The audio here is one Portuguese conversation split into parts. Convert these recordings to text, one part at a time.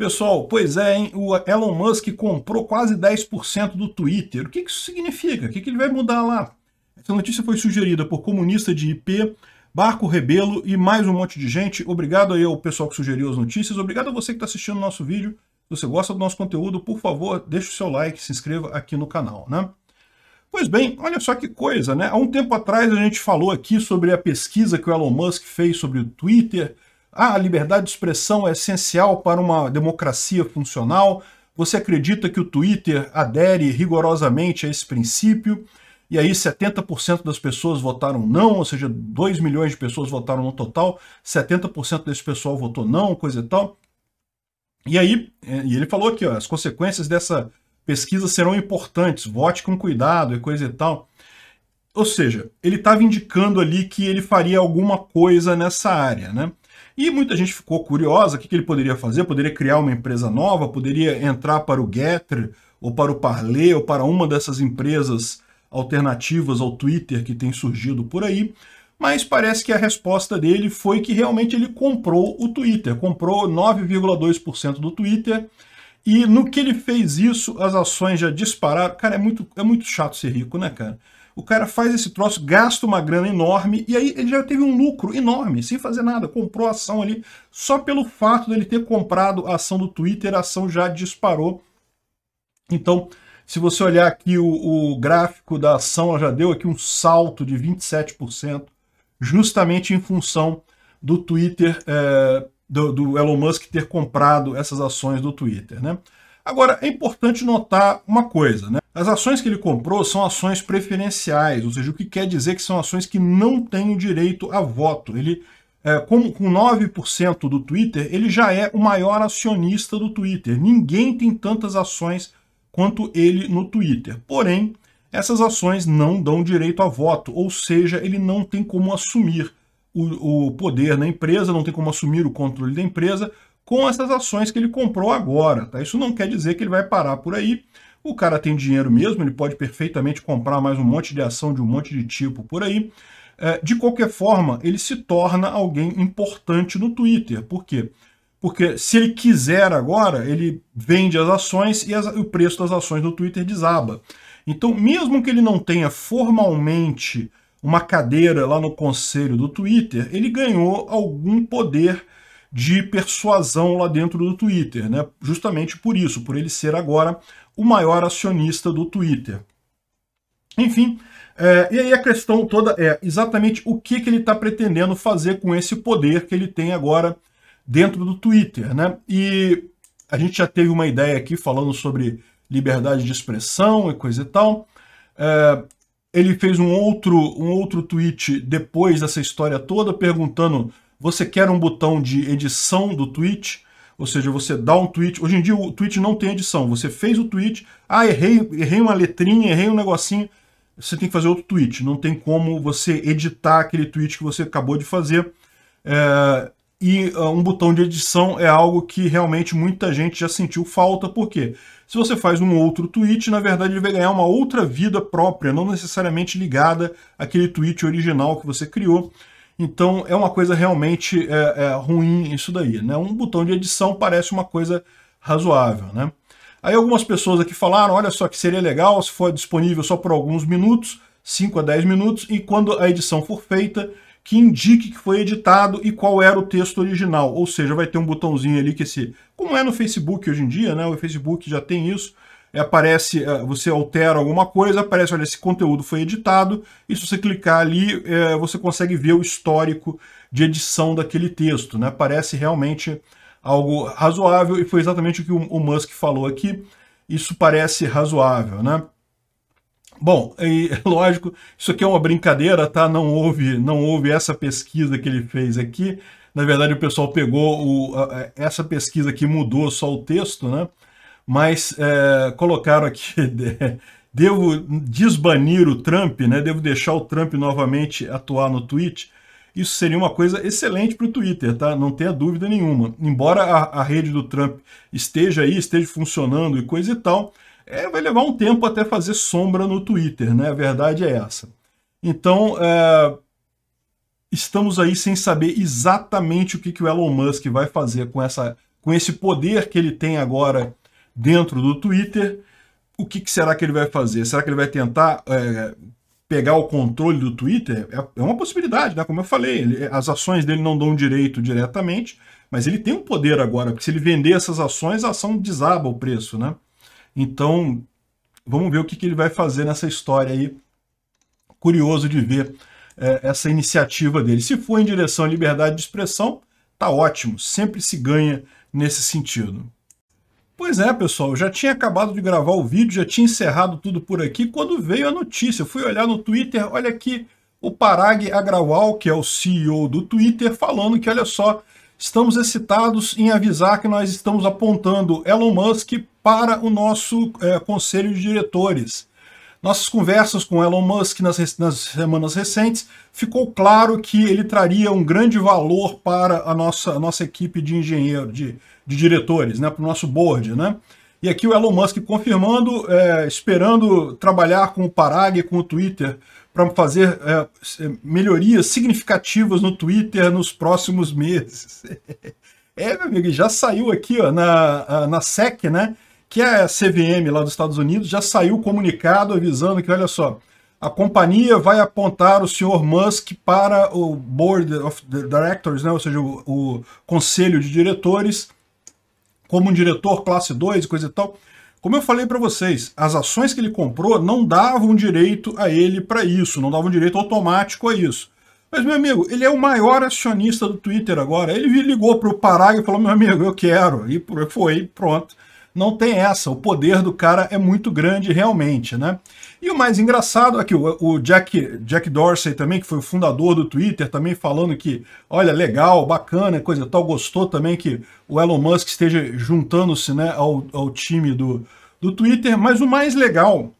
Pessoal, pois é, hein? o Elon Musk comprou quase 10% do Twitter. O que isso significa? O que ele vai mudar lá? Essa notícia foi sugerida por comunista de IP, Barco Rebelo e mais um monte de gente. Obrigado aí ao pessoal que sugeriu as notícias. Obrigado a você que está assistindo o nosso vídeo. Se você gosta do nosso conteúdo, por favor, deixe o seu like, se inscreva aqui no canal, né? Pois bem, olha só que coisa, né? Há um tempo atrás a gente falou aqui sobre a pesquisa que o Elon Musk fez sobre o Twitter, ah, a liberdade de expressão é essencial para uma democracia funcional. Você acredita que o Twitter adere rigorosamente a esse princípio? E aí 70% das pessoas votaram não, ou seja, 2 milhões de pessoas votaram no total, 70% desse pessoal votou não, coisa e tal. E aí, é, e ele falou aqui, ó, as consequências dessa pesquisa serão importantes, vote com cuidado e coisa e tal. Ou seja, ele estava indicando ali que ele faria alguma coisa nessa área, né? E muita gente ficou curiosa, o que, que ele poderia fazer? Poderia criar uma empresa nova? Poderia entrar para o Getter, ou para o Parler, ou para uma dessas empresas alternativas ao Twitter que tem surgido por aí? Mas parece que a resposta dele foi que realmente ele comprou o Twitter, comprou 9,2% do Twitter, e no que ele fez isso, as ações já dispararam. Cara, é muito, é muito chato ser rico, né, cara? o cara faz esse troço, gasta uma grana enorme e aí ele já teve um lucro enorme, sem fazer nada, comprou a ação ali, só pelo fato dele ter comprado a ação do Twitter, a ação já disparou. Então, se você olhar aqui o, o gráfico da ação, ela já deu aqui um salto de 27%, justamente em função do Twitter, é, do, do Elon Musk ter comprado essas ações do Twitter, né? Agora, é importante notar uma coisa, né? As ações que ele comprou são ações preferenciais, ou seja, o que quer dizer que são ações que não têm direito a voto. Ele, é, como com 9% do Twitter, ele já é o maior acionista do Twitter. Ninguém tem tantas ações quanto ele no Twitter. Porém, essas ações não dão direito a voto, ou seja, ele não tem como assumir o, o poder na empresa, não tem como assumir o controle da empresa, com essas ações que ele comprou agora. Tá? Isso não quer dizer que ele vai parar por aí. O cara tem dinheiro mesmo, ele pode perfeitamente comprar mais um monte de ação de um monte de tipo por aí. É, de qualquer forma, ele se torna alguém importante no Twitter. Por quê? Porque se ele quiser agora, ele vende as ações e as, o preço das ações no Twitter desaba. Então, mesmo que ele não tenha formalmente uma cadeira lá no conselho do Twitter, ele ganhou algum poder de persuasão lá dentro do Twitter, né? justamente por isso, por ele ser agora o maior acionista do Twitter. Enfim, é, e aí a questão toda é exatamente o que, que ele está pretendendo fazer com esse poder que ele tem agora dentro do Twitter. Né? E a gente já teve uma ideia aqui falando sobre liberdade de expressão e coisa e tal. É, ele fez um outro, um outro tweet depois dessa história toda perguntando você quer um botão de edição do tweet, ou seja, você dá um tweet. Hoje em dia o tweet não tem edição. Você fez o tweet, ah, errei, errei uma letrinha, errei um negocinho. Você tem que fazer outro tweet. Não tem como você editar aquele tweet que você acabou de fazer. É, e ah, um botão de edição é algo que realmente muita gente já sentiu falta, porque se você faz um outro tweet, na verdade ele vai ganhar uma outra vida própria, não necessariamente ligada àquele tweet original que você criou. Então é uma coisa realmente é, é, ruim isso daí. Né? Um botão de edição parece uma coisa razoável. Né? Aí algumas pessoas aqui falaram, olha só que seria legal se for disponível só por alguns minutos, 5 a 10 minutos, e quando a edição for feita, que indique que foi editado e qual era o texto original. Ou seja, vai ter um botãozinho ali que se... Como é no Facebook hoje em dia, né? o Facebook já tem isso, aparece, eh, você altera alguma coisa, aparece, olha, esse conteúdo foi editado, e se você clicar ali, eh, você consegue ver o histórico de edição daquele texto, né? Parece realmente algo razoável, e foi exatamente o que o Musk falou aqui, isso parece razoável, né? Bom, e, lógico, isso aqui é uma brincadeira, tá? Não houve, não houve essa pesquisa que ele fez aqui. Na verdade, o pessoal pegou o, essa pesquisa que mudou só o texto, né? mas é, colocaram aqui, de, devo desbanir o Trump, né? devo deixar o Trump novamente atuar no Twitch. Isso seria uma coisa excelente para o Twitter, tá? não tenha dúvida nenhuma. Embora a, a rede do Trump esteja aí, esteja funcionando e coisa e tal, é, vai levar um tempo até fazer sombra no Twitter, né? A verdade é essa. Então, é, estamos aí sem saber exatamente o que, que o Elon Musk vai fazer com, essa, com esse poder que ele tem agora dentro do Twitter, o que, que, será que ele vai fazer? Será que ele vai tentar é, pegar o controle do Twitter? É, é, uma possibilidade, né? Como eu falei, ele, as ações dele não dão direito diretamente, mas ele tem um poder agora, porque se ele vender essas ações, a ação desaba o preço, né? Então, vamos ver o que, que ele vai fazer nessa história aí. Curioso de ver é, essa iniciativa dele. Se for em direção à liberdade de expressão, tá ótimo, sempre se ganha nesse sentido. Pois é, pessoal, já tinha acabado de gravar o vídeo, já tinha encerrado tudo por aqui, quando veio a notícia. Eu fui olhar no Twitter, olha aqui, o Parag Agrawal, que é o CEO do Twitter, falando que, olha só, estamos excitados em avisar que nós estamos apontando Elon Musk para o nosso é, conselho de diretores. Nossas conversas com Elon Musk nas, nas semanas recentes, ficou claro que ele traria um grande valor para a nossa, a nossa equipe de engenheiro, de, de diretores, né, para o nosso board. Né? E aqui o Elon Musk confirmando, é, esperando trabalhar com o Parag e com o Twitter para fazer é, melhorias significativas no Twitter nos próximos meses. É, meu amigo, já saiu aqui ó, na, na SEC, né? que a CVM lá dos Estados Unidos já saiu comunicado avisando que, olha só, a companhia vai apontar o senhor Musk para o Board of Directors, né? ou seja, o, o conselho de diretores, como um diretor classe 2 e coisa e tal. Como eu falei para vocês, as ações que ele comprou não davam direito a ele para isso, não davam direito automático a isso. Mas, meu amigo, ele é o maior acionista do Twitter agora. Ele ligou para o Pará e falou, meu amigo, eu quero. E foi, pronto não tem essa. O poder do cara é muito grande realmente, né? E o mais engraçado aqui, é o Jack, Jack Dorsey também, que foi o fundador do Twitter, também falando que, olha, legal, bacana, coisa tal, gostou também que o Elon Musk esteja juntando-se né, ao, ao time do, do Twitter. Mas o mais legal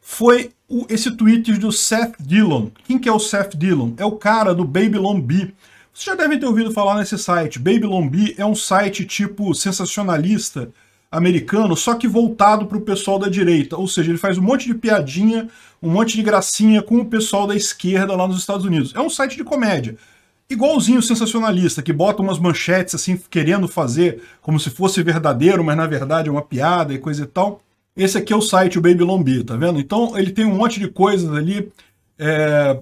foi o, esse tweet do Seth Dillon. Quem que é o Seth Dillon? É o cara do Babylon Bee. Vocês já devem ter ouvido falar nesse site. Babylon Bee é um site tipo sensacionalista, americano, só que voltado para o pessoal da direita. Ou seja, ele faz um monte de piadinha, um monte de gracinha com o pessoal da esquerda lá nos Estados Unidos. É um site de comédia. Igualzinho o sensacionalista, que bota umas manchetes assim, querendo fazer como se fosse verdadeiro, mas na verdade é uma piada e coisa e tal. Esse aqui é o site, o Baby Lombi, tá vendo? Então ele tem um monte de coisas ali é,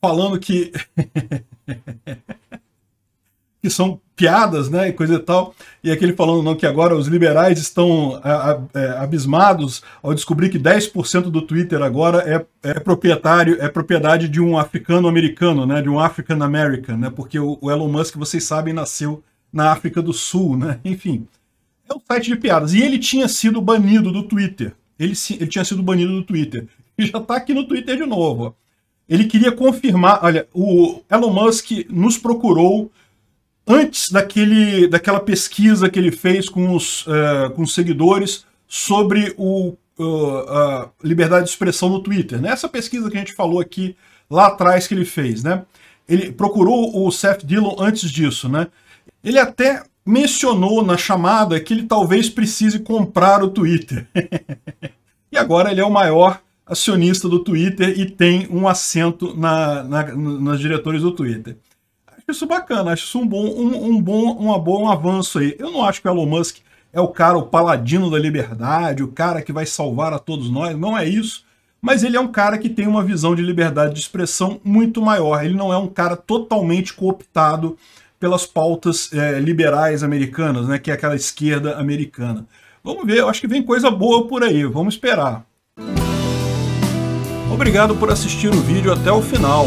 falando que. que são piadas, né, e coisa e tal. E aquele falando não que agora os liberais estão a, a, é, abismados ao descobrir que 10% do Twitter agora é, é proprietário, é propriedade de um africano-americano, né, de um African American, né, porque o, o Elon Musk, vocês sabem, nasceu na África do Sul, né, enfim. É um site de piadas. E ele tinha sido banido do Twitter. Ele, ele tinha sido banido do Twitter. E já está aqui no Twitter de novo. Ó. Ele queria confirmar. Olha, o Elon Musk nos procurou antes daquele, daquela pesquisa que ele fez com os, uh, com os seguidores sobre o, uh, a liberdade de expressão no Twitter. Né? pesquisa que a gente falou aqui lá atrás que ele fez. Né? Ele procurou o Seth Dillon antes disso. Né? Ele até mencionou na chamada que ele talvez precise comprar o Twitter. e agora ele é o maior acionista do Twitter e tem um assento na, na, nas diretores do Twitter isso bacana, acho isso um bom, um, um bom, uma bom um avanço aí. Eu não acho que o Elon Musk é o cara, o paladino da liberdade, o cara que vai salvar a todos nós, não é isso. Mas ele é um cara que tem uma visão de liberdade de expressão muito maior. Ele não é um cara totalmente cooptado pelas pautas é, liberais americanas, né, que é aquela esquerda americana. Vamos ver, eu acho que vem coisa boa por aí, vamos esperar. Obrigado por assistir o vídeo até o final.